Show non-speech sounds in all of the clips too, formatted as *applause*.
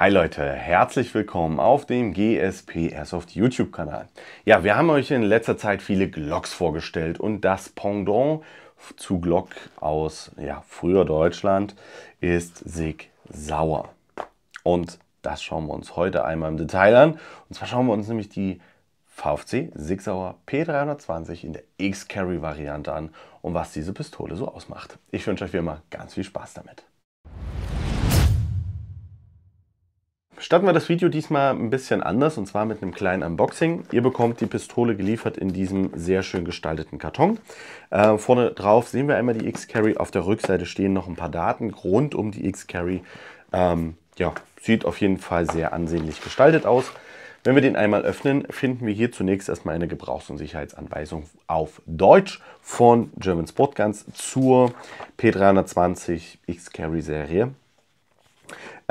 Hi Leute, herzlich willkommen auf dem GSP Airsoft YouTube-Kanal. Ja, wir haben euch in letzter Zeit viele Glocks vorgestellt und das Pendant zu Glock aus ja, früher Deutschland ist Sig Sauer. Und das schauen wir uns heute einmal im Detail an. Und zwar schauen wir uns nämlich die VFC Sig Sauer P320 in der X-Carry-Variante an und was diese Pistole so ausmacht. Ich wünsche euch wie immer ganz viel Spaß damit. Starten wir das Video diesmal ein bisschen anders und zwar mit einem kleinen Unboxing. Ihr bekommt die Pistole geliefert in diesem sehr schön gestalteten Karton. Äh, vorne drauf sehen wir einmal die X-Carry, auf der Rückseite stehen noch ein paar Daten rund um die X-Carry. Ähm, ja, sieht auf jeden Fall sehr ansehnlich gestaltet aus. Wenn wir den einmal öffnen, finden wir hier zunächst erstmal eine Gebrauchs- und Sicherheitsanweisung auf Deutsch von German Sportguns zur P320 X-Carry-Serie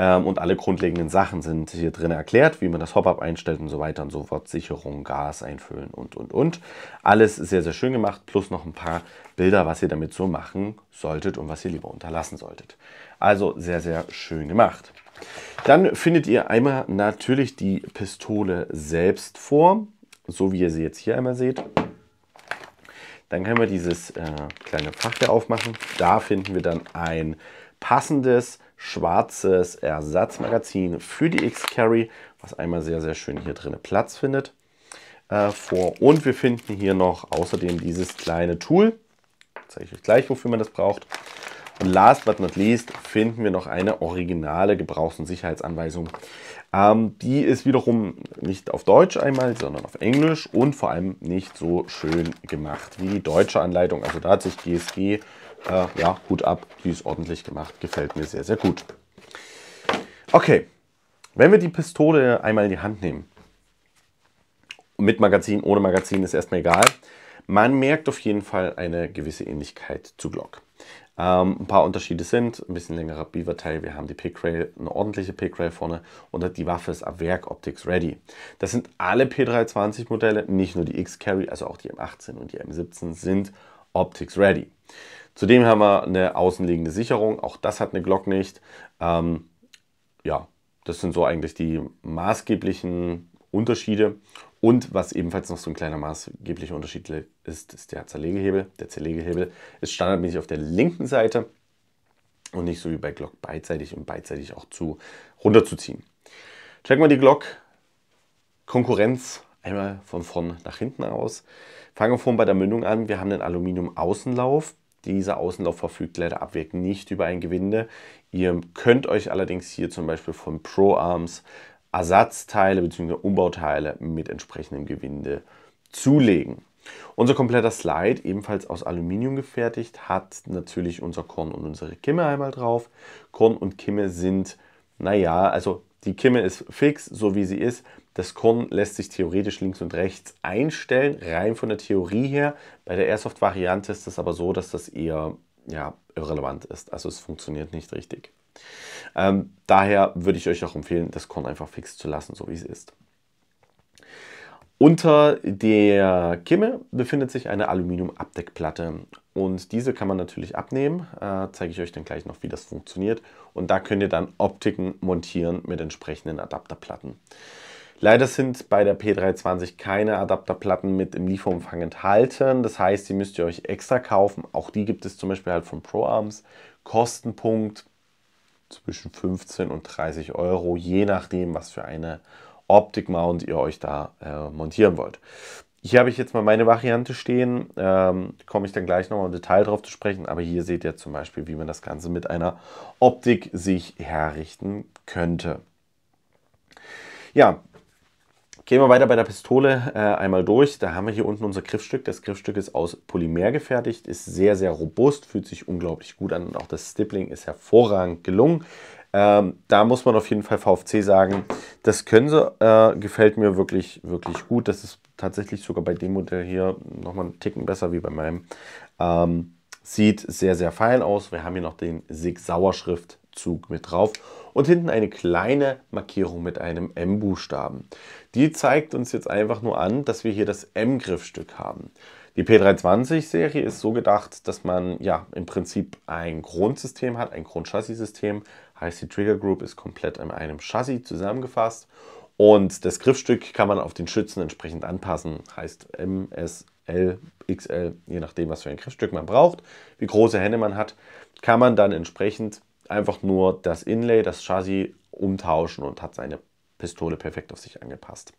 ähm, und alle grundlegenden Sachen sind hier drin erklärt, wie man das Hop-Up einstellt und so weiter und so fort. Sicherung, Gas einfüllen und, und, und. Alles sehr, sehr schön gemacht, plus noch ein paar Bilder, was ihr damit so machen solltet und was ihr lieber unterlassen solltet. Also sehr, sehr schön gemacht. Dann findet ihr einmal natürlich die Pistole selbst vor, so wie ihr sie jetzt hier einmal seht. Dann können wir dieses äh, kleine Fach hier aufmachen. Da finden wir dann ein passendes schwarzes Ersatzmagazin für die X-Carry, was einmal sehr, sehr schön hier drin Platz findet. Äh, vor. Und wir finden hier noch außerdem dieses kleine Tool. Zeige ich euch gleich, wofür man das braucht. Und last but not least finden wir noch eine originale Gebrauchs- und Sicherheitsanweisung. Ähm, die ist wiederum nicht auf Deutsch einmal, sondern auf Englisch und vor allem nicht so schön gemacht wie die deutsche Anleitung. Also da hat sich GSG äh, ja, Hut ab, die ist ordentlich gemacht, gefällt mir sehr, sehr gut. Okay, wenn wir die Pistole einmal in die Hand nehmen, mit Magazin, ohne Magazin ist erstmal egal, man merkt auf jeden Fall eine gewisse Ähnlichkeit zu Glock. Ähm, ein paar Unterschiede sind, ein bisschen längerer Beaver-Teil, wir haben die Pickrail, eine ordentliche Pickrail vorne und die Waffe ist ab Werk Optics Ready. Das sind alle P320 Modelle, nicht nur die X-Carry, also auch die M18 und die M17 sind Optics Ready. Zudem haben wir eine außenliegende Sicherung, auch das hat eine Glock nicht. Ähm, ja, das sind so eigentlich die maßgeblichen Unterschiede. Und was ebenfalls noch so ein kleiner maßgeblicher Unterschied ist, ist der Zerlegehebel. Der Zerlegehebel ist standardmäßig auf der linken Seite und nicht so wie bei Glock beidseitig und beidseitig auch zu runterzuziehen. Checken wir die Glock Konkurrenz einmal von vorn nach hinten aus. Fangen wir vorne bei der Mündung an. Wir haben den Aluminium Außenlauf dieser Außenlauf verfügt leider abweg nicht über ein Gewinde. Ihr könnt euch allerdings hier zum Beispiel von Pro Arms Ersatzteile bzw. Umbauteile mit entsprechendem Gewinde zulegen. Unser kompletter Slide, ebenfalls aus Aluminium gefertigt, hat natürlich unser Korn und unsere Kimme einmal drauf. Korn und Kimme sind, naja, also die Kimme ist fix, so wie sie ist. Das Korn lässt sich theoretisch links und rechts einstellen, rein von der Theorie her. Bei der Airsoft-Variante ist es aber so, dass das eher ja, irrelevant ist. Also es funktioniert nicht richtig. Ähm, daher würde ich euch auch empfehlen, das Korn einfach fix zu lassen, so wie es ist. Unter der Kimme befindet sich eine Aluminiumabdeckplatte und diese kann man natürlich abnehmen. Äh, zeige ich euch dann gleich noch, wie das funktioniert. Und da könnt ihr dann Optiken montieren mit entsprechenden Adapterplatten. Leider sind bei der P320 keine Adapterplatten mit im Lieferumfang enthalten. Das heißt, die müsst ihr euch extra kaufen. Auch die gibt es zum Beispiel halt von ProArms. Kostenpunkt zwischen 15 und 30 Euro, je nachdem, was für eine Optik-Mount ihr euch da äh, montieren wollt. Hier habe ich jetzt mal meine Variante stehen, ähm, komme ich dann gleich nochmal im Detail drauf zu sprechen, aber hier seht ihr zum Beispiel, wie man das Ganze mit einer Optik sich herrichten könnte. Ja, Gehen wir weiter bei der Pistole äh, einmal durch. Da haben wir hier unten unser Griffstück. Das Griffstück ist aus Polymer gefertigt, ist sehr, sehr robust, fühlt sich unglaublich gut an und auch das Stippling ist hervorragend gelungen. Ähm, da muss man auf jeden Fall VfC sagen, das können sie, äh, gefällt mir wirklich, wirklich gut. Das ist tatsächlich sogar bei dem Modell hier nochmal einen Ticken besser wie bei meinem. Ähm, sieht sehr, sehr fein aus. Wir haben hier noch den Sig Sauerschriftzug mit drauf und hinten eine kleine Markierung mit einem M-Buchstaben. Die zeigt uns jetzt einfach nur an, dass wir hier das M-Griffstück haben. Die P320-Serie ist so gedacht, dass man ja im Prinzip ein Grundsystem hat, ein Grundchassissystem, Heißt, die Trigger Group ist komplett an einem Chassis zusammengefasst und das Griffstück kann man auf den Schützen entsprechend anpassen. Heißt L, XL, je nachdem, was für ein Griffstück man braucht, wie große Hände man hat, kann man dann entsprechend einfach nur das Inlay, das Chassis umtauschen und hat seine Pistole perfekt auf sich angepasst.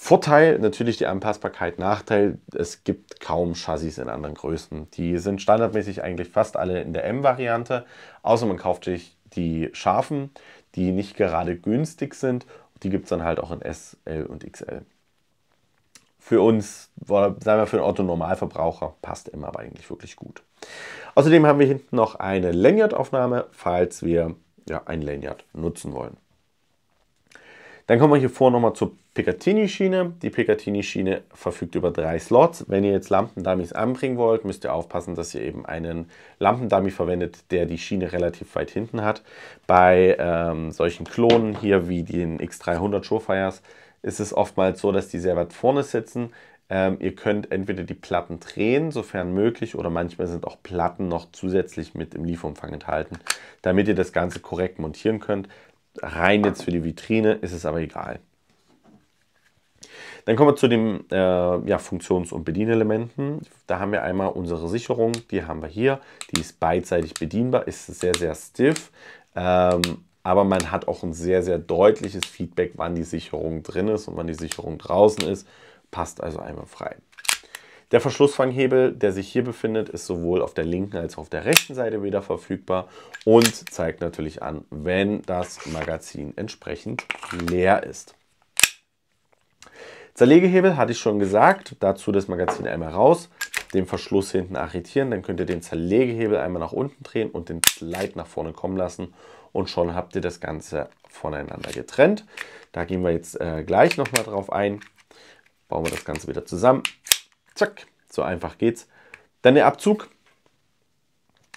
Vorteil natürlich die Anpassbarkeit, Nachteil, es gibt kaum Chassis in anderen Größen. Die sind standardmäßig eigentlich fast alle in der M-Variante, außer man kauft sich die scharfen, die nicht gerade günstig sind. Die gibt es dann halt auch in S, L und XL. Für uns, sagen wir für den Otto-Normalverbraucher, passt M aber eigentlich wirklich gut. Außerdem haben wir hinten noch eine Lanyard-Aufnahme, falls wir ja, ein Lanyard nutzen wollen. Dann kommen wir hier vor nochmal zur Picatinny-Schiene. Die Picatinny-Schiene verfügt über drei Slots. Wenn ihr jetzt Lampendummies anbringen wollt, müsst ihr aufpassen, dass ihr eben einen Lampendummy verwendet, der die Schiene relativ weit hinten hat. Bei ähm, solchen Klonen hier wie den X300 Showfires ist es oftmals so, dass die sehr weit vorne sitzen. Ähm, ihr könnt entweder die Platten drehen, sofern möglich, oder manchmal sind auch Platten noch zusätzlich mit im Lieferumfang enthalten, damit ihr das Ganze korrekt montieren könnt. Rein jetzt für die Vitrine ist es aber egal. Dann kommen wir zu den äh, ja, Funktions- und Bedienelementen. Da haben wir einmal unsere Sicherung, die haben wir hier. Die ist beidseitig bedienbar, ist sehr, sehr stiff. Ähm, aber man hat auch ein sehr, sehr deutliches Feedback, wann die Sicherung drin ist und wann die Sicherung draußen ist. Passt also einmal frei. Der Verschlussfanghebel, der sich hier befindet, ist sowohl auf der linken als auch auf der rechten Seite wieder verfügbar und zeigt natürlich an, wenn das Magazin entsprechend leer ist. Zerlegehebel hatte ich schon gesagt, dazu das Magazin einmal raus, den Verschluss hinten arretieren, dann könnt ihr den Zerlegehebel einmal nach unten drehen und den Slide nach vorne kommen lassen und schon habt ihr das Ganze voneinander getrennt. Da gehen wir jetzt äh, gleich nochmal drauf ein, bauen wir das Ganze wieder zusammen. Zack, so einfach geht's. Dann der Abzug.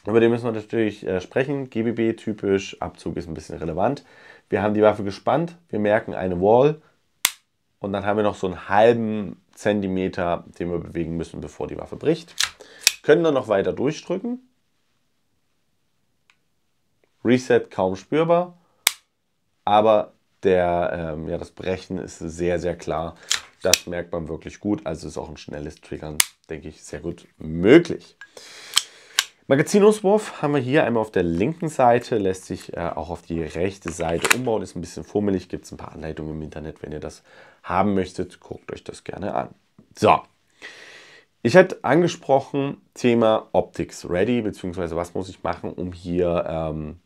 Über den müssen wir natürlich äh, sprechen. GBB typisch, Abzug ist ein bisschen relevant. Wir haben die Waffe gespannt, wir merken eine Wall und dann haben wir noch so einen halben Zentimeter, den wir bewegen müssen, bevor die Waffe bricht. Können dann noch weiter durchdrücken. Reset kaum spürbar, aber der, ähm, ja, das Brechen ist sehr, sehr klar. Das merkt man wirklich gut. Also ist auch ein schnelles Triggern, denke ich, sehr gut möglich. Magazinauswurf haben wir hier einmal auf der linken Seite, lässt sich äh, auch auf die rechte Seite umbauen, ist ein bisschen fummelig, gibt es ein paar Anleitungen im Internet, wenn ihr das haben möchtet, guckt euch das gerne an. So, ich hatte angesprochen Thema Optics Ready, beziehungsweise was muss ich machen, um hier ähm,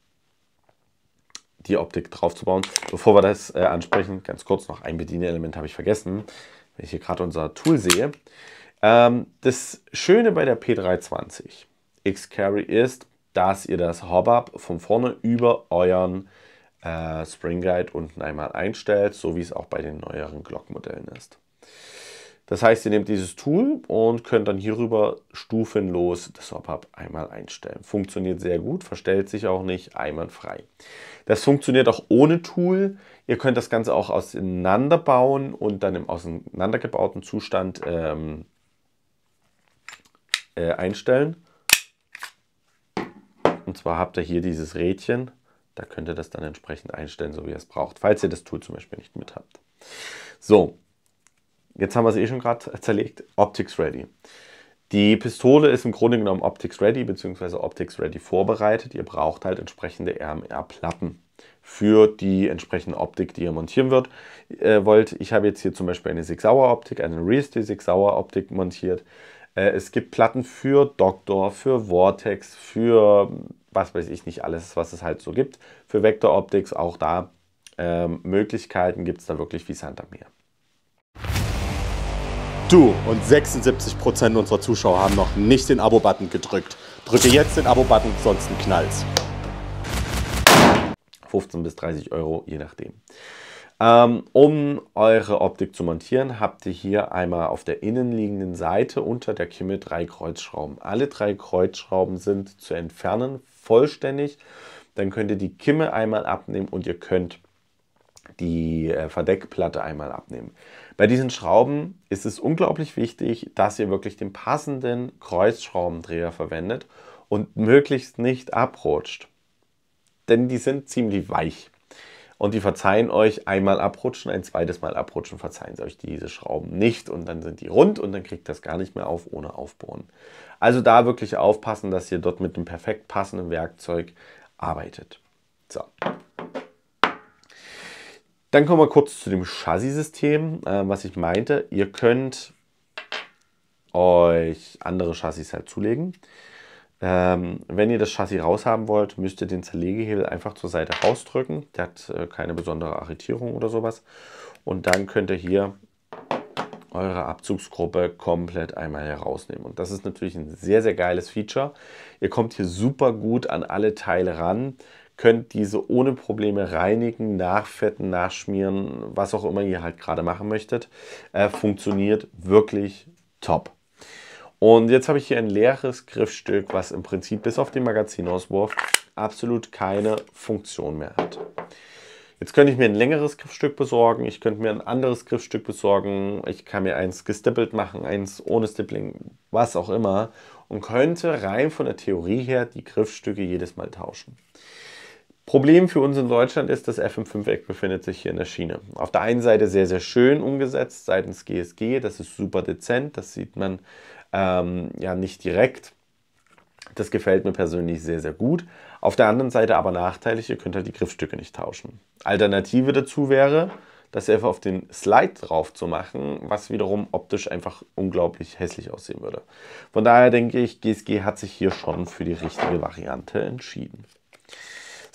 die Optik drauf zu bauen. Bevor wir das äh, ansprechen, ganz kurz noch ein Bedienelement habe ich vergessen, wenn ich hier gerade unser Tool sehe. Ähm, das Schöne bei der P320 X-Carry ist, dass ihr das hop von vorne über euren äh, Spring Guide unten einmal einstellt, so wie es auch bei den neueren Glock-Modellen ist. Das heißt, ihr nehmt dieses Tool und könnt dann hierüber stufenlos das swap up einmal einstellen. Funktioniert sehr gut, verstellt sich auch nicht, einwandfrei. Das funktioniert auch ohne Tool. Ihr könnt das Ganze auch auseinanderbauen und dann im auseinandergebauten Zustand ähm, äh, einstellen. Und zwar habt ihr hier dieses Rädchen. Da könnt ihr das dann entsprechend einstellen, so wie ihr es braucht, falls ihr das Tool zum Beispiel nicht mit habt. So, jetzt haben wir es eh schon gerade *laughs* zerlegt, Optics Ready. Die Pistole ist im Grunde genommen Optics Ready bzw. Optics Ready vorbereitet. Ihr braucht halt entsprechende RMR-Platten für die entsprechende Optik, die ihr montieren wird, äh, wollt. Ich habe jetzt hier zum Beispiel eine sig sauer Optik, eine Reality sig sauer Optik montiert. Äh, es gibt Platten für Doctor, für Vortex, für was weiß ich nicht alles, was es halt so gibt. Für Vector Optics auch da ähm, Möglichkeiten gibt es da wirklich wie Santa am Meer. Du und 76% Prozent unserer Zuschauer haben noch nicht den Abo-Button gedrückt. Drücke jetzt den Abo-Button, sonst knallt's. 15 bis 30 Euro, je nachdem. Ähm, um eure Optik zu montieren, habt ihr hier einmal auf der innenliegenden Seite unter der Kimme drei Kreuzschrauben. Alle drei Kreuzschrauben sind zu entfernen, vollständig. Dann könnt ihr die Kimme einmal abnehmen und ihr könnt die äh, Verdeckplatte einmal abnehmen. Bei diesen Schrauben ist es unglaublich wichtig, dass ihr wirklich den passenden Kreuzschraubendreher verwendet und möglichst nicht abrutscht. Denn die sind ziemlich weich. Und die verzeihen euch einmal abrutschen, ein zweites Mal abrutschen, verzeihen sie euch diese Schrauben nicht. Und dann sind die rund und dann kriegt das gar nicht mehr auf ohne Aufbohren. Also da wirklich aufpassen, dass ihr dort mit dem perfekt passenden Werkzeug arbeitet. So, dann kommen wir kurz zu dem Chassissystem, äh, was ich meinte. Ihr könnt euch andere Chassis halt zulegen. Ähm, wenn ihr das Chassis raushaben wollt, müsst ihr den Zerlegehebel einfach zur Seite rausdrücken. Der hat äh, keine besondere Arretierung oder sowas. Und dann könnt ihr hier eure Abzugsgruppe komplett einmal herausnehmen. Und das ist natürlich ein sehr, sehr geiles Feature. Ihr kommt hier super gut an alle Teile ran könnt diese ohne Probleme reinigen, nachfetten, nachschmieren, was auch immer ihr halt gerade machen möchtet. Äh, funktioniert wirklich top. Und jetzt habe ich hier ein leeres Griffstück, was im Prinzip bis auf den Magazinauswurf absolut keine Funktion mehr hat. Jetzt könnte ich mir ein längeres Griffstück besorgen, ich könnte mir ein anderes Griffstück besorgen, ich kann mir eins gestippelt machen, eins ohne Stippling, was auch immer und könnte rein von der Theorie her die Griffstücke jedes Mal tauschen. Problem für uns in Deutschland ist, das FM5-Eck befindet sich hier in der Schiene. Auf der einen Seite sehr, sehr schön umgesetzt seitens GSG, das ist super dezent, das sieht man ähm, ja nicht direkt. Das gefällt mir persönlich sehr, sehr gut. Auf der anderen Seite aber nachteilig, ihr könnt halt die Griffstücke nicht tauschen. Alternative dazu wäre, das einfach auf den Slide drauf zu machen, was wiederum optisch einfach unglaublich hässlich aussehen würde. Von daher denke ich, GSG hat sich hier schon für die richtige Variante entschieden.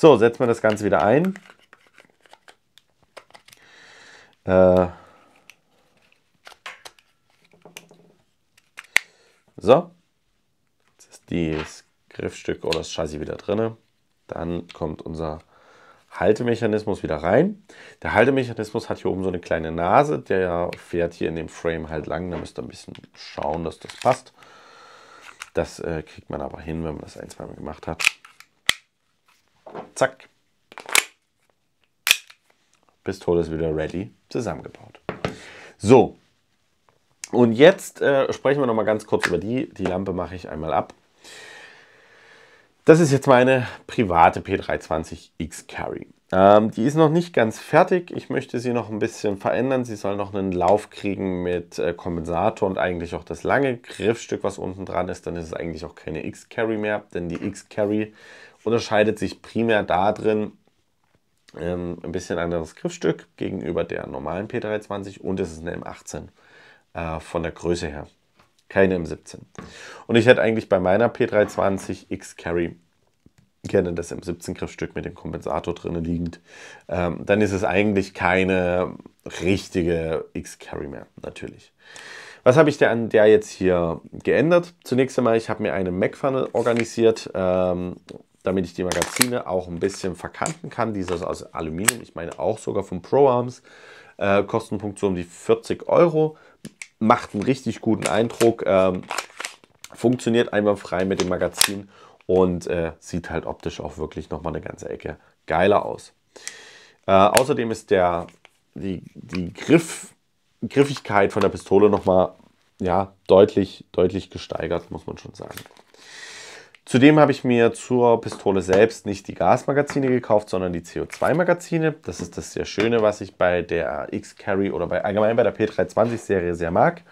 So, setzen wir das Ganze wieder ein. Äh so, jetzt ist das Griffstück oder das Chassis wieder drin. Dann kommt unser Haltemechanismus wieder rein. Der Haltemechanismus hat hier oben so eine kleine Nase, der fährt hier in dem Frame halt lang. Da müsst ihr ein bisschen schauen, dass das passt. Das äh, kriegt man aber hin, wenn man das ein, zweimal gemacht hat. Zack. Pistole ist wieder ready, zusammengebaut. So, und jetzt äh, sprechen wir noch mal ganz kurz über die. Die Lampe mache ich einmal ab. Das ist jetzt meine private P320X Carry. Ähm, die ist noch nicht ganz fertig. Ich möchte sie noch ein bisschen verändern. Sie soll noch einen Lauf kriegen mit äh, Kompensator und eigentlich auch das lange Griffstück, was unten dran ist. Dann ist es eigentlich auch keine X Carry mehr, denn die X Carry unterscheidet sich primär darin, ähm, ein bisschen anderes Griffstück gegenüber der normalen P320 und es ist eine M18 äh, von der Größe her. Keine M17. Und ich hätte eigentlich bei meiner P320 X Carry gerne das M17 Griffstück mit dem Kompensator drin liegend. Ähm, dann ist es eigentlich keine richtige X Carry mehr, natürlich. Was habe ich denn an der jetzt hier geändert? Zunächst einmal, ich habe mir eine Mac-Funnel organisiert. Ähm, damit ich die Magazine auch ein bisschen verkanten kann. Dieses aus Aluminium, ich meine auch sogar von ProArms. Äh, Kostenpunkt so um die 40 Euro. Macht einen richtig guten Eindruck. Ähm, funktioniert einwandfrei mit dem Magazin und äh, sieht halt optisch auch wirklich nochmal eine ganze Ecke geiler aus. Äh, außerdem ist der, die, die Griff, Griffigkeit von der Pistole nochmal ja, deutlich, deutlich gesteigert, muss man schon sagen. Zudem habe ich mir zur Pistole selbst nicht die Gasmagazine gekauft, sondern die CO2-Magazine. Das ist das sehr Schöne, was ich bei der X-Carry oder bei, allgemein bei der P320-Serie sehr mag.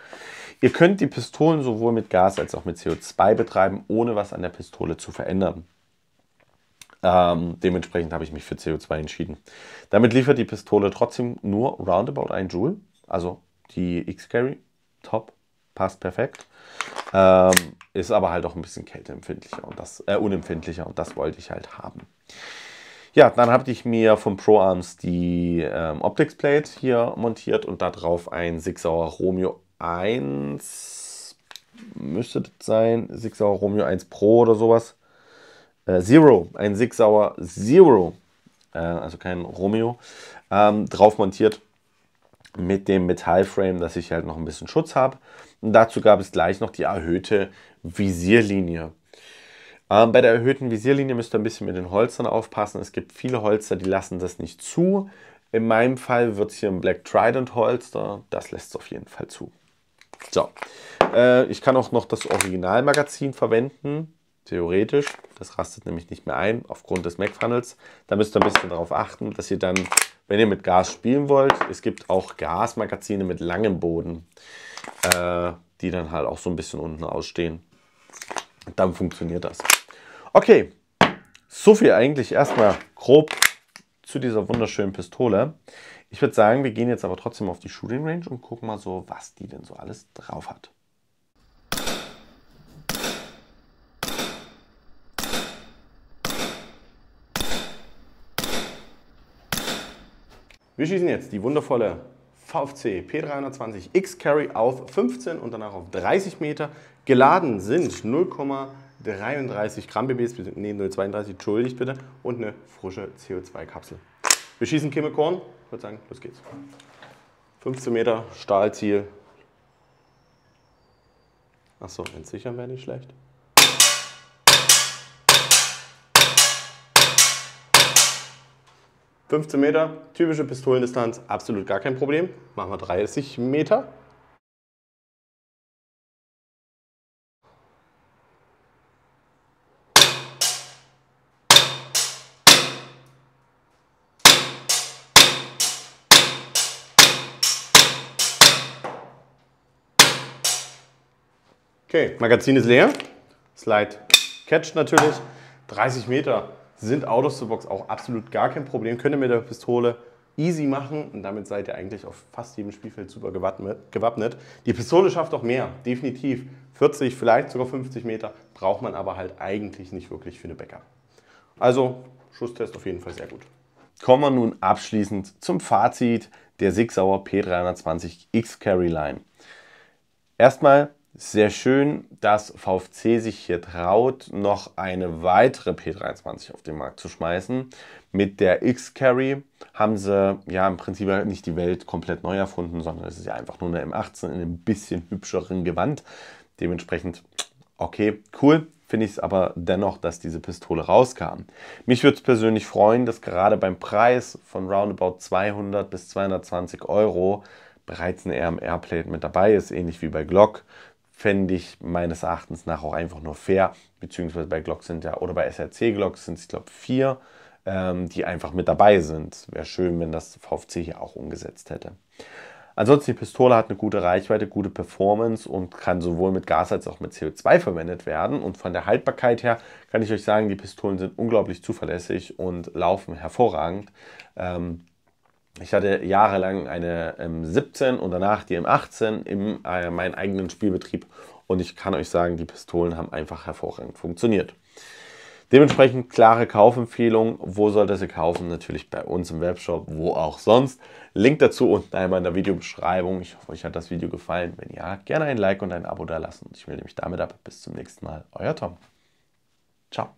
Ihr könnt die Pistolen sowohl mit Gas als auch mit CO2 betreiben, ohne was an der Pistole zu verändern. Ähm, dementsprechend habe ich mich für CO2 entschieden. Damit liefert die Pistole trotzdem nur roundabout 1 Joule, also die X-Carry, top passt perfekt. Ähm, ist aber halt auch ein bisschen kälteempfindlicher und das, äh, unempfindlicher und das wollte ich halt haben. Ja, dann habe ich mir von ProArms die ähm, Optics Plate hier montiert und darauf ein Sixauer Romeo 1, müsste das sein, Sixauer Romeo 1 Pro oder sowas. Äh, Zero, ein Sixauer Zero, äh, also kein Romeo, ähm, drauf montiert mit dem Metallframe, dass ich halt noch ein bisschen Schutz habe. Und dazu gab es gleich noch die erhöhte Visierlinie. Ähm, bei der erhöhten Visierlinie müsst ihr ein bisschen mit den Holzern aufpassen. Es gibt viele Holster, die lassen das nicht zu. In meinem Fall wird es hier ein Black Trident Holster. Das lässt es auf jeden Fall zu. So, äh, ich kann auch noch das Originalmagazin verwenden. Theoretisch. Das rastet nämlich nicht mehr ein aufgrund des Mac-Funnels. Da müsst ihr ein bisschen darauf achten, dass ihr dann wenn ihr mit Gas spielen wollt, es gibt auch Gasmagazine mit langem Boden, äh, die dann halt auch so ein bisschen unten ausstehen. Dann funktioniert das. Okay, so viel eigentlich erstmal grob zu dieser wunderschönen Pistole. Ich würde sagen, wir gehen jetzt aber trotzdem auf die Shooting Range und gucken mal so, was die denn so alles drauf hat. Wir schießen jetzt die wundervolle VFC P320 X Carry auf 15 und danach auf 30 Meter. Geladen sind 0,33 Gramm BBs, nee 0,32, entschuldigt bitte, und eine frische CO2-Kapsel. Wir schießen Kimmelkorn. Ich würde sagen, los geht's. 15 Meter Stahlziel. Achso, entsichern wäre nicht schlecht. 15 Meter, typische Pistolendistanz, absolut gar kein Problem. Machen wir 30 Meter. Okay, Magazin ist leer. Slide Catch natürlich. 30 Meter sind out of the box auch absolut gar kein Problem. Könnt ihr mit der Pistole easy machen und damit seid ihr eigentlich auf fast jedem Spielfeld super gewappnet. Die Pistole schafft auch mehr, definitiv. 40, vielleicht sogar 50 Meter braucht man aber halt eigentlich nicht wirklich für eine Bäcker. Also Schusstest auf jeden Fall sehr gut. Kommen wir nun abschließend zum Fazit der Sigsauer P320 X Carry Line. Erstmal sehr schön, dass VfC sich hier traut, noch eine weitere P23 auf den Markt zu schmeißen. Mit der X-Carry haben sie ja im Prinzip nicht die Welt komplett neu erfunden, sondern es ist ja einfach nur eine M18 in einem bisschen hübscheren Gewand. Dementsprechend, okay, cool, finde ich es aber dennoch, dass diese Pistole rauskam. Mich würde es persönlich freuen, dass gerade beim Preis von roundabout 200 bis 220 Euro bereits eine RM Airplate mit dabei ist, ähnlich wie bei Glock fände ich meines Erachtens nach auch einfach nur fair, beziehungsweise bei Glock sind ja, oder bei SRC Glock sind es, ich glaube, vier, ähm, die einfach mit dabei sind. Wäre schön, wenn das VFC hier auch umgesetzt hätte. Ansonsten, die Pistole hat eine gute Reichweite, gute Performance und kann sowohl mit Gas als auch mit CO2 verwendet werden. Und von der Haltbarkeit her kann ich euch sagen, die Pistolen sind unglaublich zuverlässig und laufen hervorragend. Ähm, ich hatte jahrelang eine M17 ähm, und danach die M18 in äh, meinem eigenen Spielbetrieb und ich kann euch sagen, die Pistolen haben einfach hervorragend funktioniert. Dementsprechend klare Kaufempfehlung. Wo solltet ihr kaufen? Natürlich bei uns im Webshop, wo auch sonst. Link dazu unten einmal in der Videobeschreibung. Ich hoffe, euch hat das Video gefallen. Wenn ja, gerne ein Like und ein Abo da lassen. Ich melde mich damit ab. Bis zum nächsten Mal. Euer Tom. Ciao.